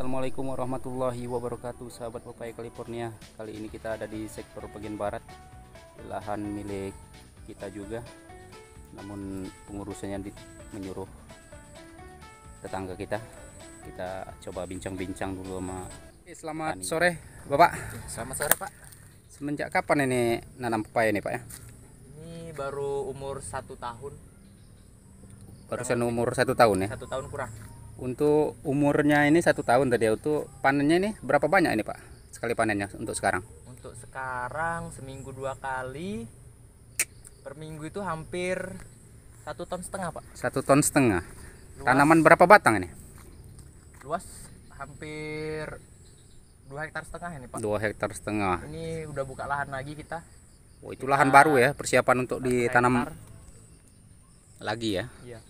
Assalamualaikum warahmatullahi wabarakatuh sahabat pepaya California kali ini kita ada di sektor bagian barat lahan milik kita juga namun pengurusannya menyuruh tetangga kita kita coba bincang-bincang dulu sama Oke, selamat tani. sore bapak selamat sore pak semenjak kapan ini nanam pepaya ini pak ya ini baru umur satu tahun barusan umur satu tahun ya satu tahun kurang untuk umurnya ini satu tahun tadi Untuk panennya ini berapa banyak ini Pak? Sekali panennya untuk sekarang? Untuk sekarang seminggu dua kali. Per minggu itu hampir satu ton setengah Pak. Satu ton setengah. Luas, Tanaman berapa batang ini? Luas hampir dua hektar setengah ini Pak. Dua hektar setengah. Ini udah buka lahan lagi kita. Oh, itu kita lahan baru ya, persiapan untuk ditanam hektar. lagi ya. Iya.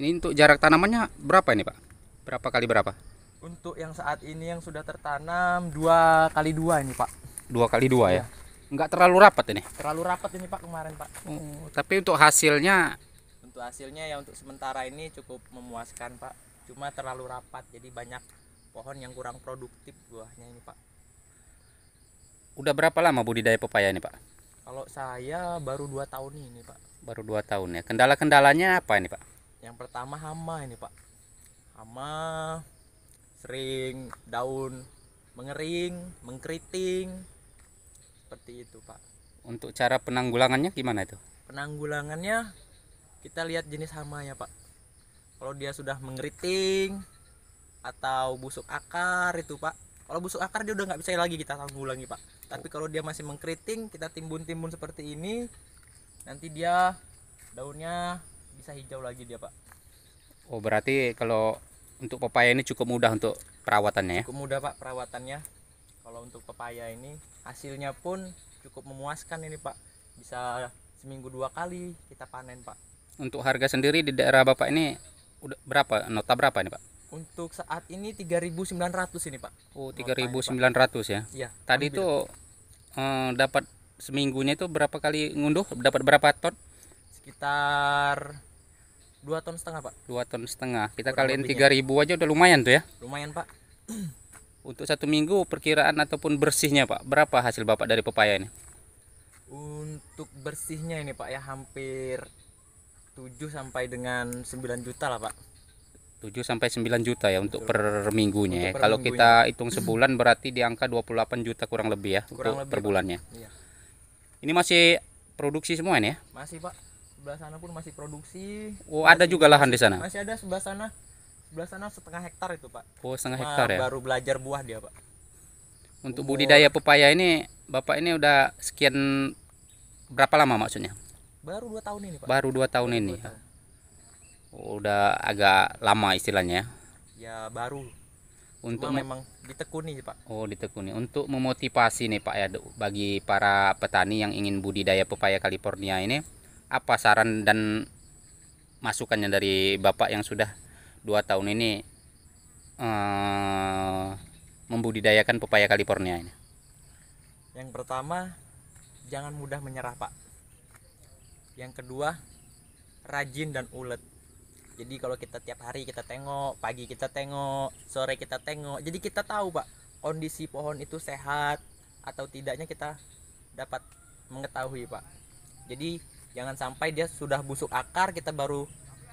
Ini untuk jarak tanamannya berapa ini Pak? Berapa kali berapa? Untuk yang saat ini yang sudah tertanam dua kali dua ini Pak. Dua kali dua ya? Enggak iya. terlalu rapat ini? Terlalu rapat ini Pak kemarin Pak. Oh, tapi untuk hasilnya? Untuk hasilnya ya untuk sementara ini cukup memuaskan Pak. Cuma terlalu rapat jadi banyak pohon yang kurang produktif buahnya ini Pak. Udah berapa lama budidaya pepaya ini Pak? Kalau saya baru dua tahun ini Pak. Baru dua tahun ya. Kendala-kendalanya apa ini Pak? yang pertama hama ini pak hama sering daun mengering mengkeriting seperti itu pak untuk cara penanggulangannya gimana itu penanggulangannya kita lihat jenis hama ya pak kalau dia sudah mengeriting atau busuk akar itu pak kalau busuk akar dia udah nggak bisa lagi kita tanggulangi pak tapi kalau dia masih mengkeriting kita timbun-timbun seperti ini nanti dia daunnya bisa hijau lagi dia pak oh berarti kalau untuk pepaya ini cukup mudah untuk perawatannya ya cukup mudah pak perawatannya kalau untuk pepaya ini hasilnya pun cukup memuaskan ini pak bisa seminggu dua kali kita panen pak untuk harga sendiri di daerah bapak ini udah berapa nota berapa ini pak untuk saat ini 3.900 ini pak oh 3.900 ya iya tadi itu eh, dapat seminggunya itu berapa kali ngunduh dapat berapa ton sekitar dua ton setengah pak dua ton setengah kita Kurang kalian tiga ribu aja udah lumayan tuh ya lumayan pak untuk satu minggu perkiraan ataupun bersihnya pak berapa hasil bapak dari pepaya ini untuk bersihnya ini pak ya hampir 7 sampai dengan 9 juta lah pak 7 sampai 9 juta ya untuk Betul. per minggunya ya. untuk Per Kalau minggunya. kita hitung sebulan berarti di angka 28 juta kurang lebih ya kurang untuk lebih, per bulannya. Iya. Ini masih produksi semua ini ya? Masih, Pak sebelah sana pun masih produksi oh ada juga lahan di sana masih ada sebelah sana sebelah sana setengah hektar itu pak oh setengah hektar ya baru belajar buah dia pak untuk Umur... budidaya pepaya ini bapak ini udah sekian berapa lama maksudnya baru dua tahun ini pak baru dua tahun baru ini dua tahun. Oh, udah agak lama istilahnya ya, ya baru untuk Cuma memang ditekuni pak oh ditekuni untuk memotivasi nih pak ya bagi para petani yang ingin budidaya pepaya California ini apa saran dan masukannya dari bapak yang sudah dua tahun ini eh, membudidayakan pepaya California ini? Yang pertama, jangan mudah menyerah, Pak. Yang kedua, rajin dan ulet. Jadi kalau kita tiap hari kita tengok, pagi kita tengok, sore kita tengok. Jadi kita tahu, Pak, kondisi pohon itu sehat atau tidaknya kita dapat mengetahui, Pak. Jadi jangan sampai dia sudah busuk akar kita baru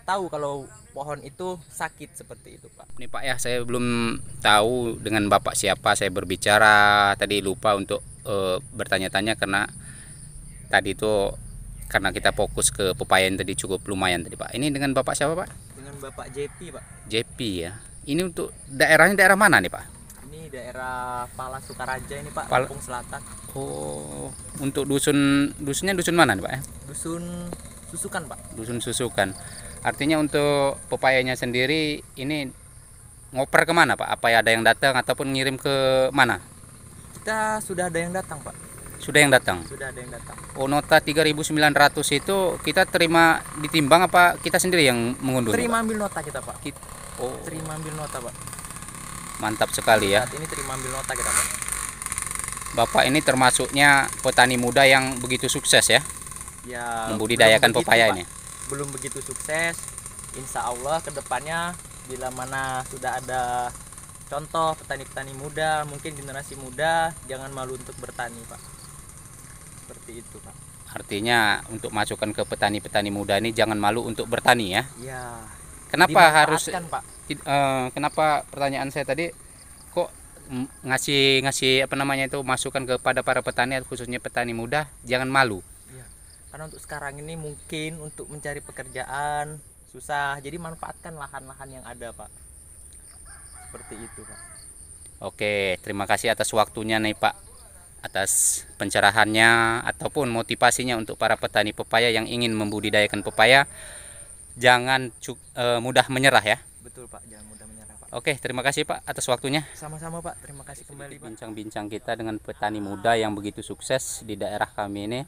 tahu kalau pohon itu sakit seperti itu pak. Ini pak ya saya belum tahu dengan bapak siapa saya berbicara tadi lupa untuk e, bertanya-tanya karena tadi itu karena kita fokus ke pepaya yang tadi cukup lumayan tadi pak. Ini dengan bapak siapa pak? Dengan bapak JP pak. JP ya. Ini untuk daerahnya daerah mana nih pak? daerah Pala Sukaraja ini Pak, Pal Lampung Selatan. Oh, untuk dusun dusunnya dusun mana nih Pak ya? Dusun Susukan Pak. Dusun Susukan. Artinya untuk pepayanya sendiri ini ngoper kemana Pak? Apa ya ada yang datang ataupun ngirim ke mana? Kita sudah ada yang datang Pak. Sudah yang datang? Sudah ada yang datang. Oh nota 3.900 itu kita terima ditimbang apa kita sendiri yang mengundur. Terima ambil nota kita Pak. Kita, oh. Terima ambil nota Pak mantap sekali ya. ini terima ambil nota kita Pak. Bapak ini termasuknya petani muda yang begitu sukses ya. Ya. Membudidayakan pepaya ini. Belum begitu sukses. Insya Allah kedepannya bila mana sudah ada contoh petani-petani muda, mungkin generasi muda jangan malu untuk bertani Pak. Seperti itu Pak. Artinya untuk masukkan ke petani-petani muda ini jangan malu untuk bertani ya. Ya. Kenapa harus Pak? Uh, kenapa pertanyaan saya tadi kok ngasih ngasih apa namanya itu masukan kepada para petani khususnya petani muda jangan malu. ya. Karena untuk sekarang ini mungkin untuk mencari pekerjaan susah. Jadi manfaatkan lahan-lahan yang ada, Pak. Seperti itu, Pak. Oke, terima kasih atas waktunya nih, Pak atas pencerahannya ataupun motivasinya untuk para petani pepaya yang ingin membudidayakan pepaya jangan e, mudah menyerah ya. Betul Pak, jangan mudah menyerah Pak. Oke, terima kasih Pak atas waktunya. Sama-sama Pak, terima kasih kembali Bincang-bincang kita dengan petani muda yang begitu sukses di daerah kami ini.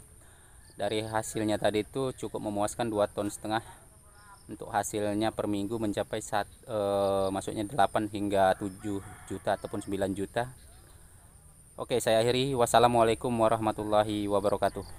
Dari hasilnya tadi itu cukup memuaskan 2 ton setengah untuk hasilnya per minggu mencapai saat masuknya eh, maksudnya 8 hingga 7 juta ataupun 9 juta. Oke, saya akhiri. Wassalamualaikum warahmatullahi wabarakatuh.